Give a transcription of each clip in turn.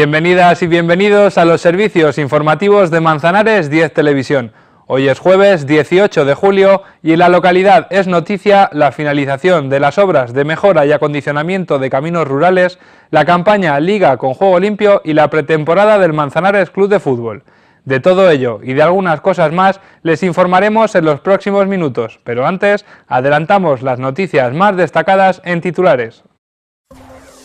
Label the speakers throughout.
Speaker 1: Bienvenidas y bienvenidos a los servicios informativos de Manzanares 10 Televisión. Hoy es jueves 18 de julio y en la localidad es noticia la finalización de las obras de mejora y acondicionamiento de caminos rurales, la campaña Liga con Juego Limpio y la pretemporada del Manzanares Club de Fútbol. De todo ello y de algunas cosas más les informaremos en los próximos minutos, pero antes adelantamos las noticias más destacadas en titulares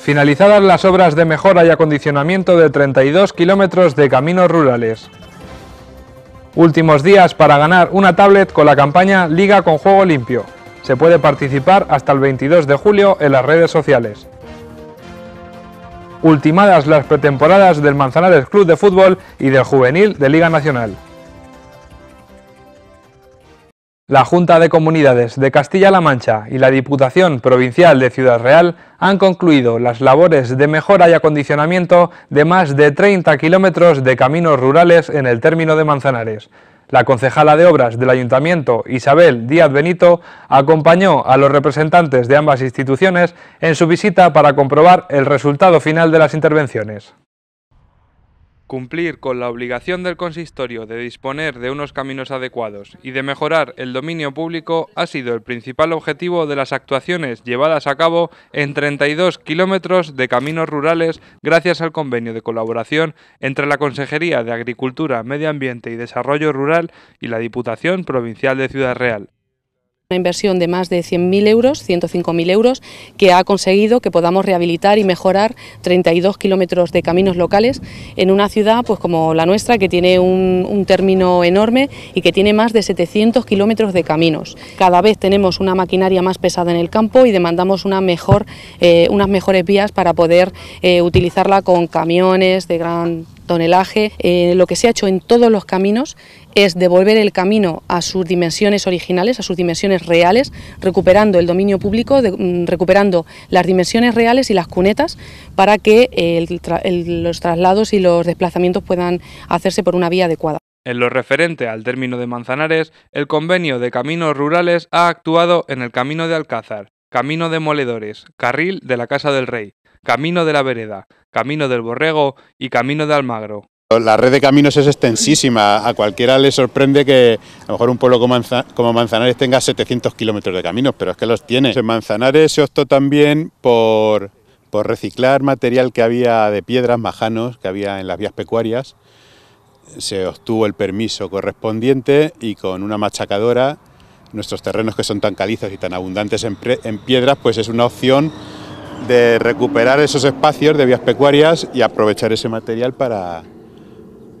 Speaker 1: finalizadas las obras de mejora y acondicionamiento de 32 kilómetros de caminos rurales. Últimos días para ganar una tablet con la campaña Liga con Juego Limpio. Se puede participar hasta el 22 de julio en las redes sociales. Ultimadas las pretemporadas del Manzanares Club de Fútbol y del Juvenil de Liga Nacional. La Junta de Comunidades de Castilla-La Mancha y la Diputación Provincial de Ciudad Real han concluido las labores de mejora y acondicionamiento de más de 30 kilómetros de caminos rurales en el término de Manzanares. La concejala de Obras del Ayuntamiento, Isabel Díaz Benito, acompañó a los representantes de ambas instituciones en su visita para comprobar el resultado final de las intervenciones cumplir con la obligación del consistorio de disponer de unos caminos adecuados y de mejorar el dominio público ha sido el principal objetivo de las actuaciones llevadas a cabo en 32 kilómetros de caminos rurales gracias al convenio de colaboración entre la Consejería de Agricultura, Medio Ambiente y Desarrollo Rural y la Diputación Provincial de Ciudad Real. Una inversión de más de 100.000 euros, 105.000 euros, que ha conseguido que podamos rehabilitar y mejorar 32 kilómetros de caminos locales en una ciudad pues como la nuestra, que tiene un, término enorme y que tiene más de 700 kilómetros de caminos. Cada vez tenemos una maquinaria más pesada en el campo y demandamos una mejor, eh, unas mejores vías para poder eh, utilizarla con camiones de gran tonelaje, eh, lo que se ha hecho en todos los caminos es devolver el camino a sus dimensiones originales, a sus dimensiones reales, recuperando el dominio público, mm, recuperando las dimensiones reales y las cunetas para que los traslados y los desplazamientos puedan hacerse por una vía adecuada. En lo referente al término de Manzanares, el convenio de caminos rurales ha actuado en el camino de Alcázar, camino de Moledores, carril de la Casa del Rey, Camino de la Vereda, Camino del Borrego y Camino de Almagro.
Speaker 2: La red de caminos es extensísima. A cualquiera le sorprende que a lo mejor un pueblo como Manzanares tenga 700 kilómetros de caminos, pero es que los tiene. En Manzanares se optó también por, reciclar material que había de piedras, majanos, que había en las vías pecuarias. Se obtuvo el permiso correspondiente y con una machacadora, nuestros terrenos que son tan calizos y tan abundantes en, en piedras, pues es una opción de recuperar esos espacios de vías pecuarias y aprovechar ese material para,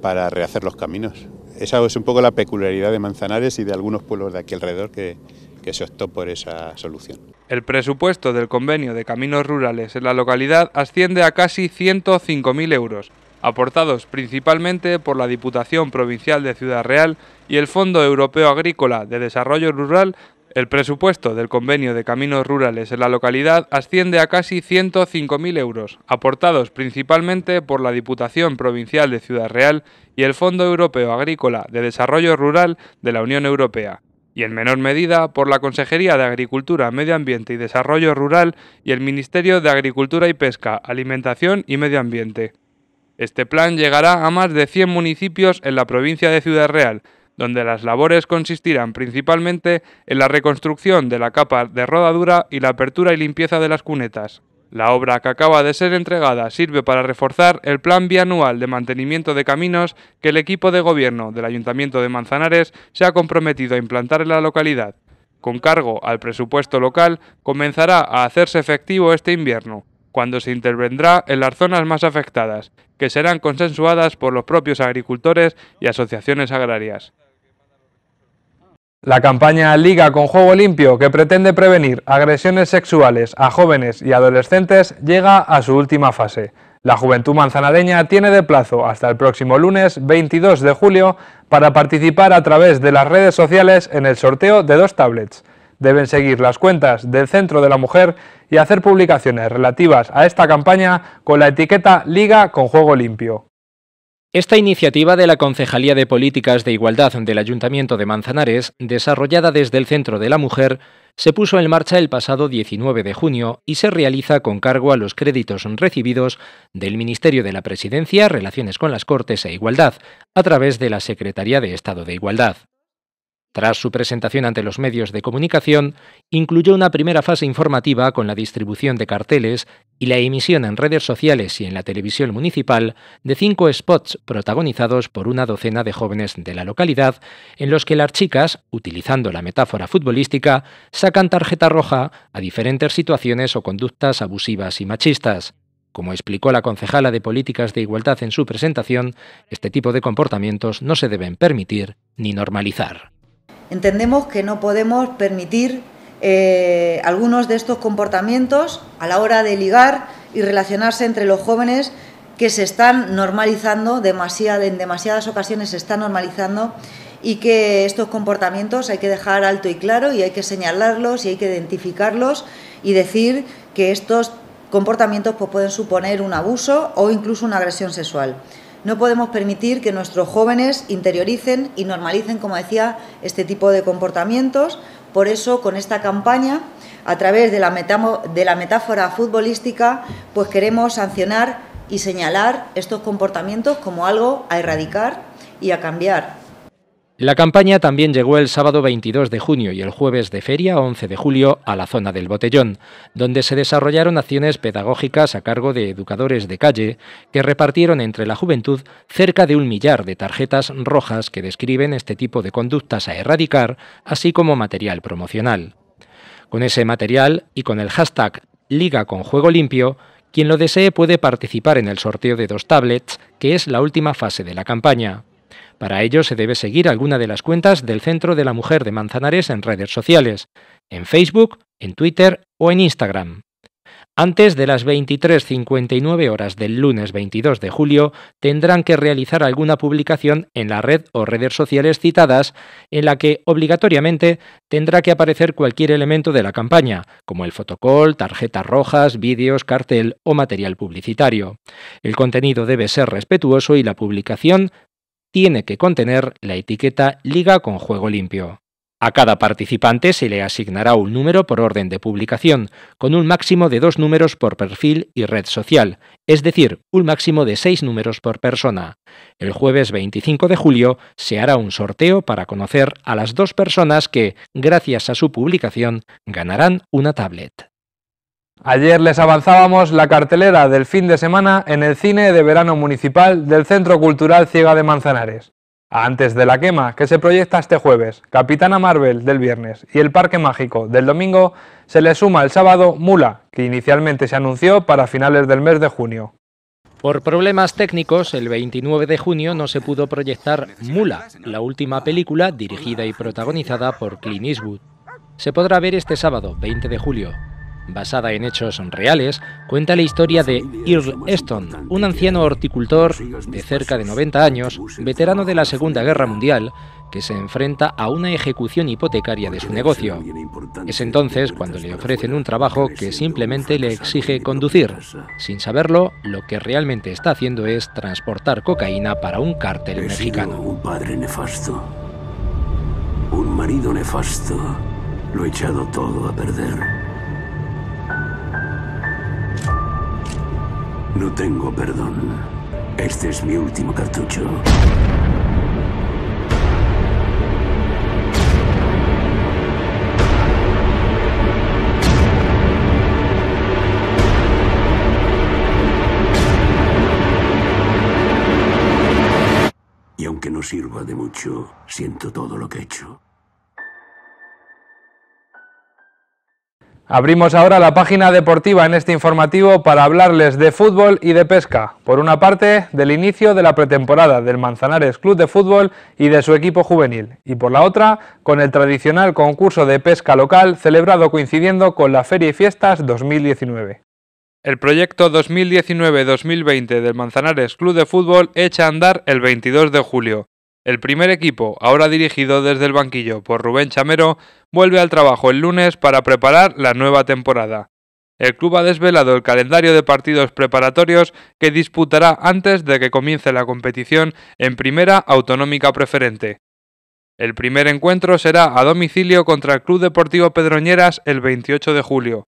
Speaker 2: para rehacer los caminos. Esa es un poco la peculiaridad de Manzanares y de algunos pueblos de aquí alrededor que, que se optó por esa solución.
Speaker 1: El presupuesto del convenio de caminos rurales en la localidad asciende a casi 105.000 euros, aportados principalmente por la Diputación Provincial de Ciudad Real y el Fondo Europeo Agrícola de Desarrollo Rural el presupuesto del convenio de caminos rurales en la localidad asciende a casi 105.000 euros, aportados principalmente por la Diputación Provincial de Ciudad Real y el Fondo Europeo Agrícola de Desarrollo Rural de la Unión Europea, y en menor medida por la Consejería de Agricultura, Medio Ambiente y Desarrollo Rural y el Ministerio de Agricultura y Pesca, Alimentación y Medio Ambiente. Este plan llegará a más de 100 municipios en la provincia de Ciudad Real, donde las labores consistirán principalmente en la reconstrucción de la capa de rodadura y la apertura y limpieza de las cunetas. La obra que acaba de ser entregada sirve para reforzar el plan bianual de mantenimiento de caminos que el equipo de gobierno del Ayuntamiento de Manzanares se ha comprometido a implantar en la localidad. Con cargo al presupuesto local, comenzará a hacerse efectivo este invierno, cuando se intervendrá en las zonas más afectadas, que serán consensuadas por los propios agricultores y asociaciones agrarias. La campaña Liga con Juego Limpio, que pretende prevenir agresiones sexuales a jóvenes y adolescentes, llega a su última fase. La juventud manzanareña tiene de plazo hasta el próximo lunes 22 de julio para participar a través de las redes sociales en el sorteo de dos tablets. Deben seguir las cuentas del Centro de la Mujer y hacer publicaciones relativas a esta campaña con la etiqueta Liga con Juego Limpio.
Speaker 3: Esta iniciativa de la Concejalía de Políticas de Igualdad del Ayuntamiento de Manzanares, desarrollada desde el Centro de la Mujer, se puso en marcha el pasado 19 de junio y se realiza con cargo a los créditos recibidos del Ministerio de la Presidencia, Relaciones con las Cortes e Igualdad, a través de la Secretaría de Estado de Igualdad. Tras su presentación ante los medios de comunicación, incluyó una primera fase informativa con la distribución de carteles y la emisión en redes sociales y en la televisión municipal de cinco spots protagonizados por una docena de jóvenes de la localidad, en los que las chicas, utilizando la metáfora futbolística, sacan tarjeta roja a diferentes situaciones o conductas abusivas y machistas. Como explicó la concejala de Políticas de Igualdad en su presentación, este tipo de comportamientos no se deben permitir ni normalizar
Speaker 2: entendemos que no podemos permitir eh, algunos de estos comportamientos a la hora de ligar y relacionarse entre los jóvenes que se están normalizando en demasiadas ocasiones se están normalizando y que estos comportamientos hay que dejar alto y claro y hay que señalarlos y hay que identificarlos y decir que estos comportamientos pues, pueden suponer un abuso o incluso una agresión sexual. No podemos permitir que nuestros jóvenes interioricen y normalicen, como decía, este tipo de comportamientos. Por eso, con esta campaña, a través de la, de la metáfora futbolística, pues queremos sancionar y señalar estos comportamientos como algo a erradicar y a cambiar.
Speaker 3: La campaña también llegó el sábado 22 de junio y el jueves de feria 11 de julio a la zona del Botellón, donde se desarrollaron acciones pedagógicas a cargo de educadores de calle que repartieron entre la juventud cerca de un millar de tarjetas rojas que describen este tipo de conductas a erradicar, así como material promocional. Con ese material y con el hashtag Liga con Juego Limpio, quien lo desee puede participar en el sorteo de dos tablets, que es la última fase de la campaña, para ello se debe seguir alguna de las cuentas del Centro de la Mujer de Manzanares en redes sociales, en Facebook, en Twitter o en Instagram. Antes de las 23.59 horas del lunes 22 de julio, tendrán que realizar alguna publicación en la red o redes sociales citadas, en la que obligatoriamente tendrá que aparecer cualquier elemento de la campaña, como el fotocol, tarjetas rojas, vídeos, cartel o material publicitario. El contenido debe ser respetuoso y la publicación tiene que contener la etiqueta Liga con Juego Limpio. A cada participante se le asignará un número por orden de publicación, con un máximo de dos números por perfil y red social, es decir, un máximo de seis números por persona. El jueves 25 de julio se hará un sorteo para conocer a las dos personas que, gracias a su publicación, ganarán una tablet.
Speaker 1: Ayer les avanzábamos la cartelera del fin de semana en el cine de verano municipal del Centro Cultural Ciega de Manzanares. Antes de la quema, que se proyecta este jueves, Capitana Marvel del viernes y el Parque Mágico del domingo, se le suma el sábado Mula, que inicialmente se anunció para finales del mes de junio. Por problemas
Speaker 3: técnicos, el 29 de junio no se pudo proyectar Mula, la última película dirigida y protagonizada por Clint Eastwood. Se podrá ver este sábado, 20 de julio, basada en hechos reales, cuenta la historia de Earl Eston, un anciano horticultor de cerca de 90 años, veterano de la Segunda Guerra Mundial, que se enfrenta a una ejecución hipotecaria de su negocio. Es entonces cuando le ofrecen un trabajo que simplemente le exige conducir. Sin saberlo, lo que realmente está haciendo es transportar cocaína para un cártel mexicano. Un padre nefasto,
Speaker 2: un marido nefasto, lo he echado todo a perder. No tengo perdón. Este es mi último cartucho. Y aunque no sirva de mucho, siento todo lo que he hecho.
Speaker 1: Abrimos ahora la página deportiva en este informativo para hablarles de fútbol y de pesca. Por una parte, del inicio de la pretemporada del Manzanares Club de Fútbol y de su equipo juvenil. Y por la otra, con el tradicional concurso de pesca local celebrado coincidiendo con la Feria y Fiestas 2019. El proyecto 2019-2020 del Manzanares Club de Fútbol echa a andar el 22 de julio. El primer equipo, ahora dirigido desde el banquillo por Rubén Chamero, vuelve al trabajo el lunes para preparar la nueva temporada. El club ha desvelado el calendario de partidos preparatorios que disputará antes de que comience la competición en primera autonómica preferente. El primer encuentro será a domicilio contra el Club Deportivo Pedroñeras el 28 de julio.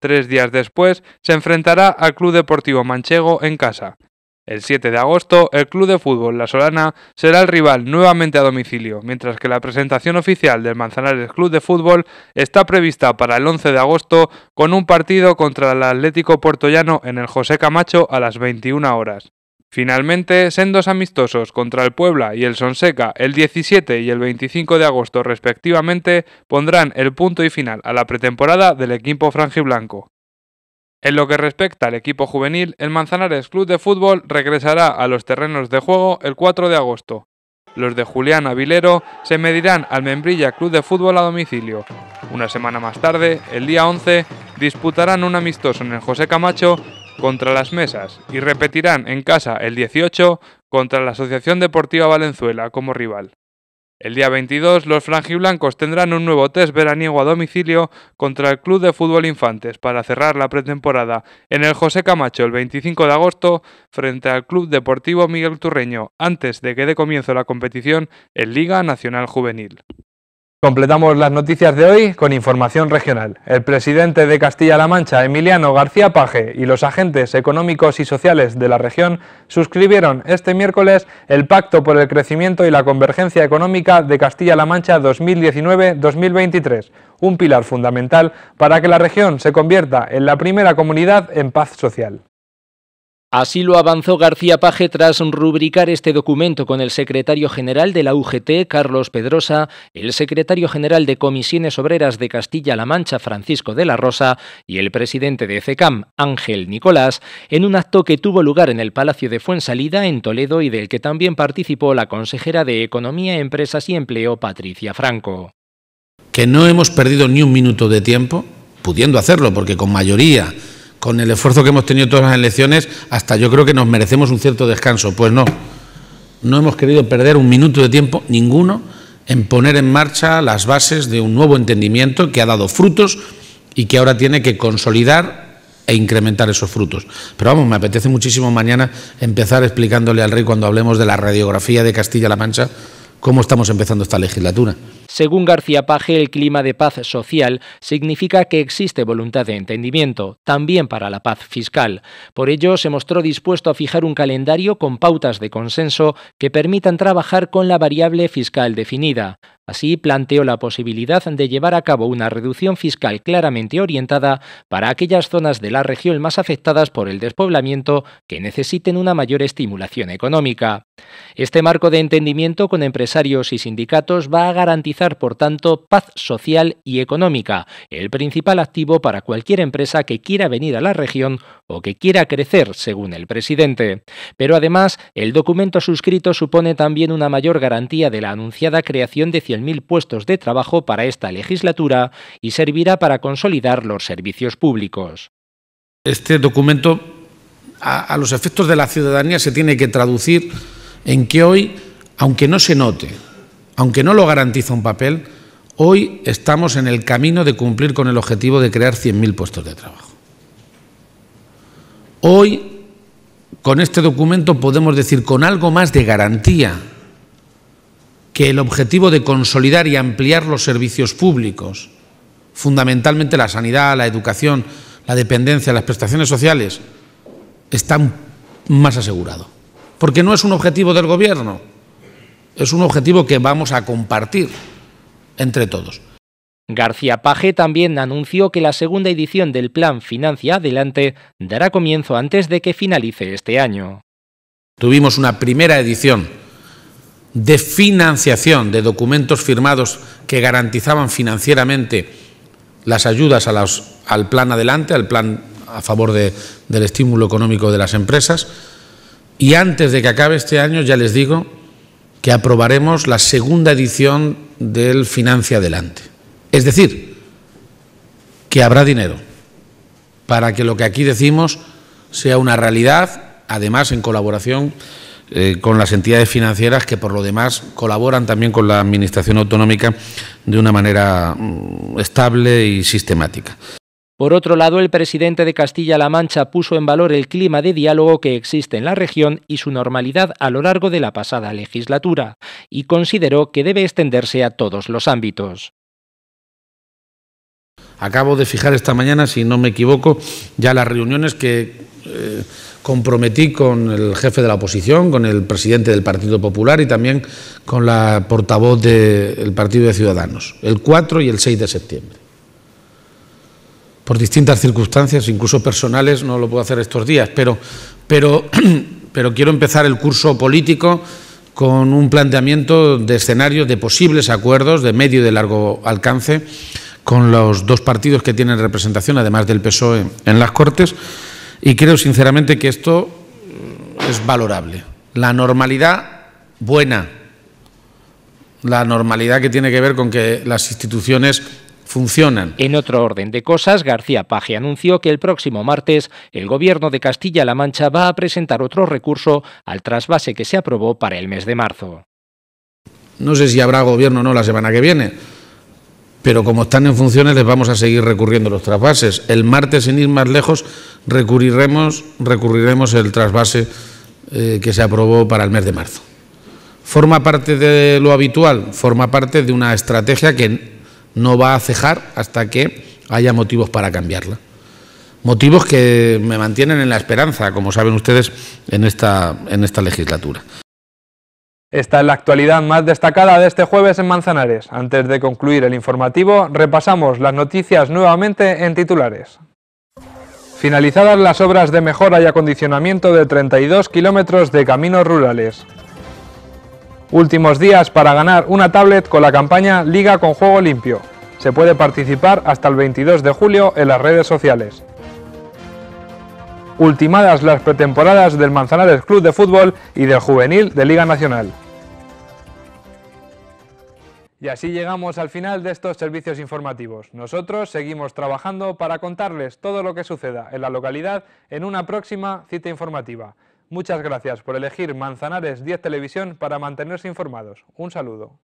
Speaker 1: Tres días después se enfrentará al Club Deportivo Manchego en casa. El 7 de agosto, el Club de Fútbol La Solana será el rival nuevamente a domicilio, mientras que la presentación oficial del Manzanares Club de Fútbol está prevista para el 11 de agosto con un partido contra el Atlético Puertollano en el José Camacho a las 21 horas. Finalmente, sendos amistosos contra el Puebla y el Sonseca el 17 y el 25 de agosto respectivamente pondrán el punto y final a la pretemporada del equipo frangiblanco. En lo que respecta al equipo juvenil, el Manzanares Club de Fútbol regresará a los terrenos de juego el 4 de agosto. Los de Julián Avilero se medirán al Membrilla Club de Fútbol a domicilio. Una semana más tarde, el día 11, disputarán un amistoso en el José Camacho contra las Mesas y repetirán en casa el 18 contra la Asociación Deportiva Valenzuela como rival. El día 22, los frangiblancos tendrán un nuevo test veraniego a domicilio contra el Club de Fútbol Infantes para cerrar la pretemporada en el José Camacho el 25 de agosto frente al Club Deportivo Miguel Turreño, antes de que dé comienzo la competición en Liga Nacional Juvenil. Completamos las noticias de hoy con información regional. El presidente de Castilla-La Mancha, Emiliano García Paje, y los agentes económicos y sociales de la región suscribieron este miércoles el Pacto por el Crecimiento y la Convergencia Económica de Castilla-La Mancha 2019-2023, un pilar fundamental para que la región se convierta en la primera comunidad en paz social.
Speaker 3: Así lo avanzó García Paje tras rubricar este documento con el secretario general de la UGT, Carlos Pedrosa, el secretario general de Comisiones Obreras de Castilla-La Mancha, Francisco de la Rosa, y el presidente de CECAM, Ángel Nicolás, en un acto que tuvo lugar en el Palacio de Fuensalida, en Toledo, y del que también participó la consejera de Economía, Empresas y Empleo, Patricia
Speaker 2: Franco. Que no hemos perdido ni un minuto de tiempo, pudiendo hacerlo, porque con mayoría con el esfuerzo que hemos tenido todas las elecciones, hasta yo creo que nos merecemos un cierto descanso. Pues no, no hemos querido perder un minuto de tiempo ninguno en poner en marcha las bases de un nuevo entendimiento que ha dado frutos y que ahora tiene que consolidar e incrementar esos frutos. Pero vamos, me apetece muchísimo mañana empezar explicándole al rey cuando hablemos de la radiografía de Castilla-La Mancha cómo estamos empezando esta legislatura.
Speaker 3: Según García Page, el clima de paz social significa que existe voluntad de entendimiento, también para la paz fiscal. Por ello, se mostró dispuesto a fijar un calendario con pautas de consenso que permitan trabajar con la variable fiscal definida. Así planteó la posibilidad de llevar a cabo una reducción fiscal claramente orientada para aquellas zonas de la región más afectadas por el despoblamiento que necesiten una mayor estimulación económica. Este marco de entendimiento con empresarios y sindicatos va a garantizar por tanto, paz social y económica, el principal activo para cualquier empresa que quiera venir a la región o que quiera crecer, según el presidente. Pero además, el documento suscrito supone también una mayor garantía de la anunciada creación de 100.000 puestos de trabajo para esta legislatura y servirá para consolidar los servicios públicos.
Speaker 2: Este documento, a los efectos de la ciudadanía, se tiene que traducir en que hoy, aunque no se note, aunque no lo garantiza un papel, hoy estamos en el camino de cumplir con el objetivo de crear 100.000 puestos de trabajo. Hoy, con este documento podemos decir con algo más de garantía que el objetivo de consolidar y ampliar los servicios públicos, fundamentalmente la sanidad, la educación, la dependencia, las prestaciones sociales, está más asegurado. Porque no es un objetivo del Gobierno, es un objetivo que vamos a compartir entre todos.
Speaker 3: García Paje también anunció que la segunda edición del plan
Speaker 2: Financia Adelante dará comienzo antes de que finalice este año. Tuvimos una primera edición de financiación de documentos firmados que garantizaban financieramente las ayudas al plan adelante, al plan a favor del estímulo económico de las empresas. Y antes de que acabe este año, ya les digo, que aprobaremos la segunda edición del Financia Adelante. Es decir, que habrá dinero para que lo que aquí decimos sea una realidad, además en colaboración eh, con las entidades financieras que por lo demás colaboran también con la Administración Autonómica de una manera mm, estable y sistemática.
Speaker 3: Por otro lado, el presidente de Castilla-La Mancha puso en valor el clima de diálogo que existe en la región y su normalidad a lo largo de la pasada legislatura, y consideró que debe extenderse a todos los
Speaker 2: ámbitos. Acabo de fijar esta mañana, si no me equivoco, ya las reuniones que eh, comprometí con el jefe de la oposición, con el presidente del Partido Popular y también con la portavoz del Partido de Ciudadanos, el 4 y el 6 de septiembre por distintas circunstancias, incluso personales, no lo puedo hacer estos días, pero, pero, pero quiero empezar el curso político con un planteamiento de escenarios de posibles acuerdos de medio y de largo alcance con los dos partidos que tienen representación, además del PSOE, en las Cortes, y creo sinceramente que esto eh, es valorable. La normalidad buena, la normalidad que tiene que ver con que las instituciones funcionan. En otro orden de cosas, García Paje anunció
Speaker 3: que el próximo martes el gobierno de Castilla-La Mancha va a presentar otro recurso al trasvase que se aprobó para el mes de marzo.
Speaker 2: No sé si habrá gobierno o no la semana que viene, pero como están en funciones les vamos a seguir recurriendo los trasvases. El martes, sin ir más lejos, recurriremos, recurriremos el trasvase eh, que se aprobó para el mes de marzo. ¿Forma parte de lo habitual? Forma parte de una estrategia que no va a cejar hasta que haya motivos para cambiarla. Motivos que me mantienen en la esperanza, como saben ustedes, en esta, en esta legislatura.
Speaker 1: Esta es la actualidad más destacada de este jueves en Manzanares. Antes de concluir el informativo, repasamos las noticias nuevamente en titulares. Finalizadas las obras de mejora y acondicionamiento de 32 kilómetros de caminos rurales. Últimos días para ganar una tablet con la campaña Liga con Juego Limpio. Se puede participar hasta el 22 de julio en las redes sociales. Ultimadas las pretemporadas del Manzanares Club de Fútbol y del Juvenil de Liga Nacional. Y así llegamos al final de estos servicios informativos. Nosotros seguimos trabajando para contarles todo lo que suceda en la localidad en una próxima cita informativa. Muchas gracias por elegir Manzanares 10 Televisión para mantenerse informados. Un saludo.